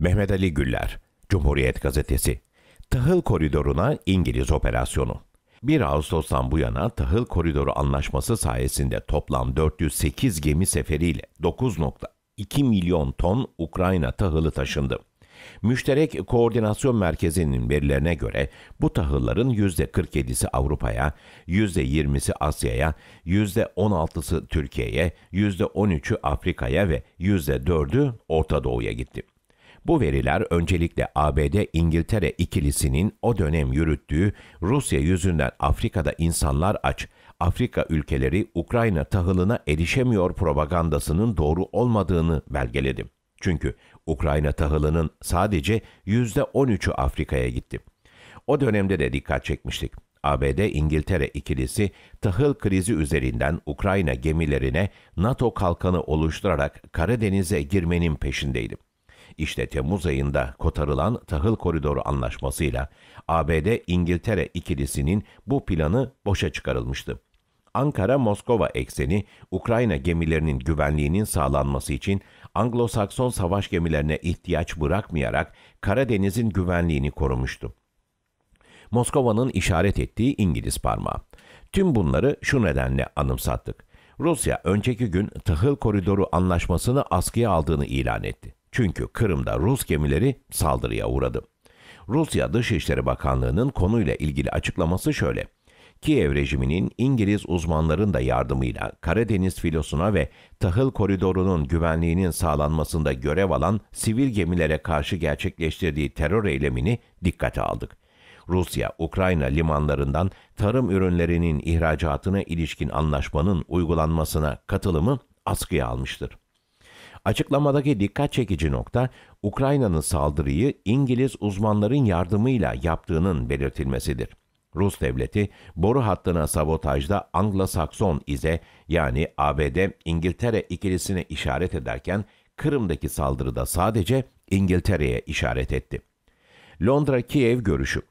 Mehmet Ali Güller, Cumhuriyet Gazetesi. Tahıl Koridoru'na İngiliz Operasyonu. 1 Ağustos'tan bu yana Tahıl Koridoru Anlaşması sayesinde toplam 408 gemi seferiyle 9.2 milyon ton Ukrayna tahılı taşındı. Müşterek Koordinasyon Merkezi'nin verilerine göre bu tahılların %47'si Avrupa'ya, %20'si Asya'ya, %16'sı Türkiye'ye, %13'ü Afrika'ya ve %4'ü Orta Doğu'ya gitti. Bu veriler öncelikle ABD-İngiltere ikilisinin o dönem yürüttüğü Rusya yüzünden Afrika'da insanlar aç, Afrika ülkeleri Ukrayna tahılına erişemiyor propagandasının doğru olmadığını belgeledi. Çünkü Ukrayna tahılının sadece %13'ü Afrika'ya gitti. O dönemde de dikkat çekmiştik. ABD-İngiltere ikilisi tahıl krizi üzerinden Ukrayna gemilerine NATO kalkanı oluşturarak Karadeniz'e girmenin peşindeydi. İşte Temmuz ayında kotarılan tahıl koridoru anlaşmasıyla ABD-İngiltere ikilisinin bu planı boşa çıkarılmıştı. Ankara-Moskova ekseni Ukrayna gemilerinin güvenliğinin sağlanması için Anglo-Sakson savaş gemilerine ihtiyaç bırakmayarak Karadeniz'in güvenliğini korumuştu. Moskova'nın işaret ettiği İngiliz parmağı. Tüm bunları şu nedenle anımsattık. Rusya önceki gün tahıl koridoru anlaşmasını askıya aldığını ilan etti. Çünkü Kırım'da Rus gemileri saldırıya uğradı. Rusya Dışişleri Bakanlığı'nın konuyla ilgili açıklaması şöyle. Kiev rejiminin İngiliz uzmanların da yardımıyla Karadeniz filosuna ve tahıl koridorunun güvenliğinin sağlanmasında görev alan sivil gemilere karşı gerçekleştirdiği terör eylemini dikkate aldık. Rusya, Ukrayna limanlarından tarım ürünlerinin ihracatına ilişkin anlaşmanın uygulanmasına katılımı askıya almıştır. Açıklamadaki dikkat çekici nokta, Ukrayna'nın saldırıyı İngiliz uzmanların yardımıyla yaptığının belirtilmesidir. Rus devleti boru hattına sabotajda Anglo-Sakson ize yani ABD İngiltere ikilisine işaret ederken Kırım'daki saldırıda sadece İngiltere'ye işaret etti. Londra-Kiev görüşü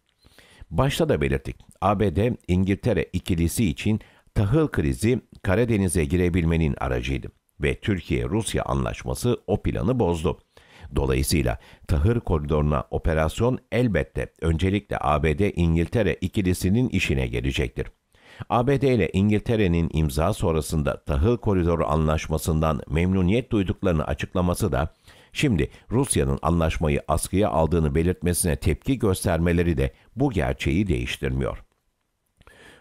Başta da belirttik. ABD İngiltere ikilisi için tahıl krizi Karadeniz'e girebilmenin aracıydı ve Türkiye-Rusya anlaşması o planı bozdu. Dolayısıyla tahır koridoruna operasyon elbette öncelikle ABD-İngiltere ikilisinin işine gelecektir. ABD ile İngiltere'nin imza sonrasında tahıl koridoru anlaşmasından memnuniyet duyduklarını açıklaması da şimdi Rusya'nın anlaşmayı askıya aldığını belirtmesine tepki göstermeleri de bu gerçeği değiştirmiyor.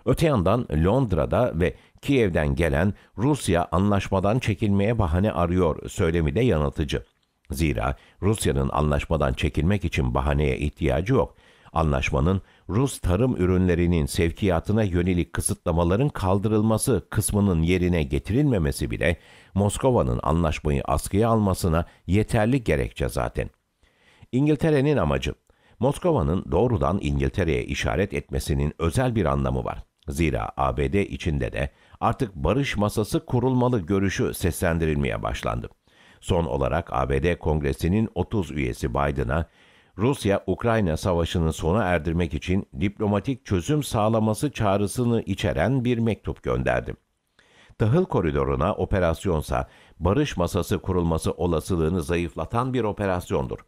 Öte yandan Londra'da ve Kiev'den gelen Rusya anlaşmadan çekilmeye bahane arıyor söylemi de yanıltıcı. Zira Rusya'nın anlaşmadan çekilmek için bahaneye ihtiyacı yok. Anlaşmanın Rus tarım ürünlerinin sevkiyatına yönelik kısıtlamaların kaldırılması kısmının yerine getirilmemesi bile Moskova'nın anlaşmayı askıya almasına yeterli gerekçe zaten. İngiltere'nin amacı Moskova'nın doğrudan İngiltere'ye işaret etmesinin özel bir anlamı var. Zira ABD içinde de artık barış masası kurulmalı görüşü seslendirilmeye başlandı. Son olarak ABD Kongresi'nin 30 üyesi Biden'a Rusya-Ukrayna savaşını sona erdirmek için diplomatik çözüm sağlaması çağrısını içeren bir mektup gönderdi. Tahıl koridoruna operasyonsa barış masası kurulması olasılığını zayıflatan bir operasyondur.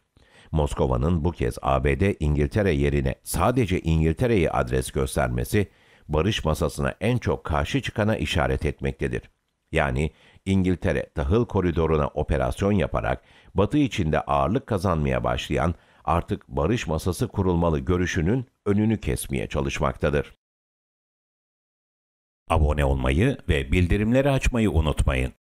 Moskova'nın bu kez ABD İngiltere yerine sadece İngiltere'yi adres göstermesi barış masasına en çok karşı çıkana işaret etmektedir. Yani İngiltere tahıl koridoruna operasyon yaparak Batı içinde ağırlık kazanmaya başlayan artık barış masası kurulmalı görüşünün önünü kesmeye çalışmaktadır. Abone olmayı ve bildirimleri açmayı unutmayın.